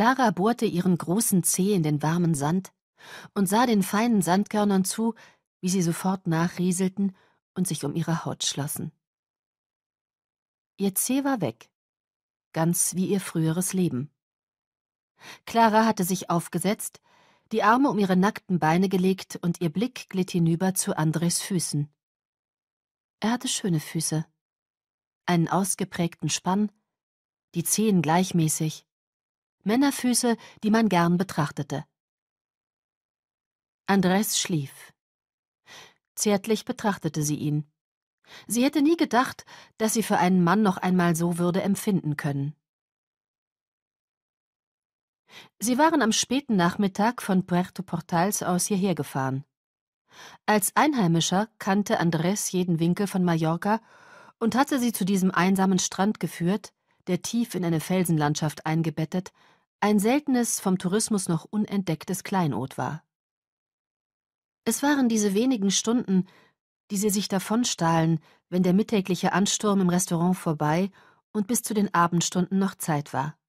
Clara bohrte ihren großen Zeh in den warmen Sand und sah den feinen Sandkörnern zu, wie sie sofort nachrieselten und sich um ihre Haut schlossen. Ihr Zeh war weg, ganz wie ihr früheres Leben. Clara hatte sich aufgesetzt, die Arme um ihre nackten Beine gelegt und ihr Blick glitt hinüber zu Andres Füßen. Er hatte schöne Füße, einen ausgeprägten Spann, die Zehen gleichmäßig, Männerfüße, die man gern betrachtete. Andres schlief. Zärtlich betrachtete sie ihn. Sie hätte nie gedacht, dass sie für einen Mann noch einmal so würde empfinden können. Sie waren am späten Nachmittag von Puerto Portals aus hierher gefahren. Als Einheimischer kannte Andres jeden Winkel von Mallorca und hatte sie zu diesem einsamen Strand geführt, der tief in eine Felsenlandschaft eingebettet, ein seltenes, vom Tourismus noch unentdecktes Kleinod war. Es waren diese wenigen Stunden, die sie sich davonstahlen, wenn der mittägliche Ansturm im Restaurant vorbei und bis zu den Abendstunden noch Zeit war.